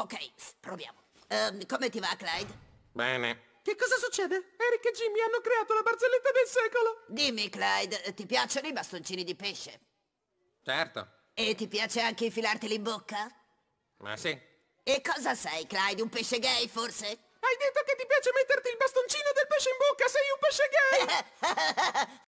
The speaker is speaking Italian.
Ok, proviamo. Um, come ti va, Clyde? Bene. Che cosa succede? Eric e Jimmy hanno creato la barzelletta del secolo! Dimmi, Clyde, ti piacciono i bastoncini di pesce? Certo. E ti piace anche infilarteli in bocca? Ma sì. E cosa sei, Clyde? Un pesce gay, forse? Hai detto che ti piace metterti il bastoncino del pesce in bocca, sei un pesce gay!